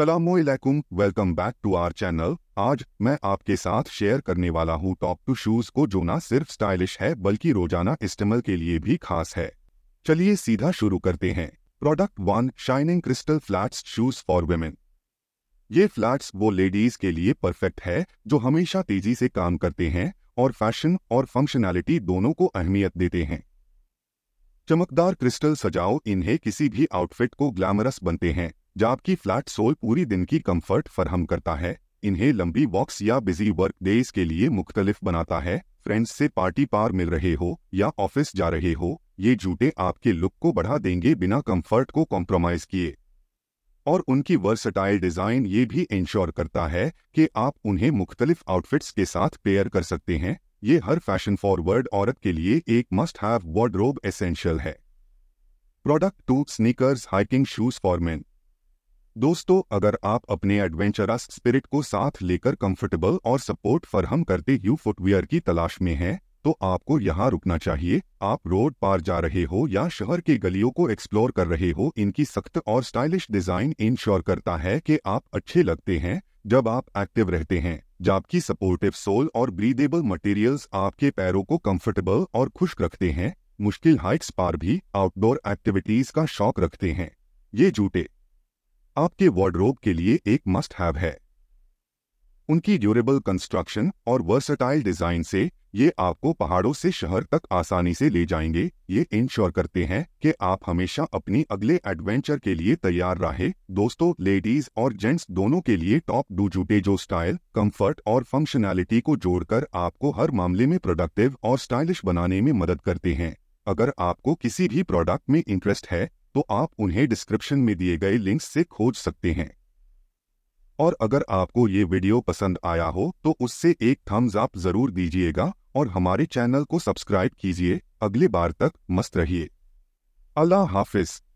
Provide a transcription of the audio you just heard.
सलामकुम welcome back to our channel आज मैं आपके साथ शेयर करने वाला हूँ टॉप टू शूज को जो ना सिर्फ स्टाइलिश है बल्कि रोजाना इस्तेमाल के लिए भी खास है चलिए सीधा शुरू करते हैं product one shining crystal flats shoes for women ये फ्लैट्स वो लेडीज के लिए परफेक्ट है जो हमेशा तेजी से काम करते हैं और फैशन और फंक्शनैलिटी दोनों को अहमियत देते हैं चमकदार क्रिस्टल सजाओ इन्हें किसी भी आउटफिट को ग्लैमरस बनते हैं जबकि फ्लैट सोल पूरी दिन की कंफर्ट फरहम करता है इन्हें लंबी वॉक्स या बिजी वर्क डेज के लिए मुख्तलिफ बनाता है फ्रेंड्स से पार्टी पार मिल रहे हो या ऑफिस जा रहे हो ये जूते आपके लुक को बढ़ा देंगे बिना कंफर्ट को कॉम्प्रोमाइज किए और उनकी वर्सटाइल डिज़ाइन ये भी इंश्योर करता है कि आप उन्हें मुख्तलिफ आउटफिट्स के साथ पेयर कर सकते हैं ये हर फैशन फॉरवर्ड औरत के लिए एक मस्ट हैव वॉर्ड्रोब एसेंशियल है product two sneakers hiking shoes for men दोस्तों अगर आप अपने एडवेंचरस स्पिरिट को साथ लेकर कंफर्टेबल और सपोर्ट फरहम करते हुए फुटवेयर की तलाश में हैं, तो आपको यहाँ रुकना चाहिए आप रोड पार जा रहे हो या शहर के गलियों को एक्सप्लोर कर रहे हो इनकी सख्त और स्टाइलिश डिजाइन इंश्योर करता है कि आप अच्छे लगते हैं जब आप एक्टिव रहते हैं जबकि सपोर्टिव सोल और ब्रीदेबल मटेरियल्स आपके पैरों को कंफर्टेबल और खुश रखते हैं मुश्किल हाइक्स पार भी आउटडोर एक्टिविटीज का शौक रखते हैं ये जूते आपके वार्डरोब के लिए एक मस्ट हैव है उनकी ड्यूरेबल कंस्ट्रक्शन और वर्सटाइल डिजाइन से ये आपको पहाड़ों से शहर तक आसानी से ले जाएंगे ये इंश्योर करते हैं कि आप हमेशा अपनी अगले एडवेंचर के लिए तैयार रहे दोस्तों लेडीज और जेंट्स दोनों के लिए टॉप डू जूटे जो स्टाइल कंफर्ट और फंक्शनैलिटी को जोड़कर आपको हर मामले में प्रोडक्टिव और स्टाइलिश बनाने में मदद करते हैं अगर आपको किसी भी प्रोडक्ट में इंटरेस्ट है तो आप उन्हें डिस्क्रिप्शन में दिए गए लिंक्स से खोज सकते हैं और अगर आपको ये वीडियो पसंद आया हो तो उससे एक थम्स अप जरूर दीजिएगा और हमारे चैनल को सब्सक्राइब कीजिए अगली बार तक मस्त रहिए अल्लाह हाफिज़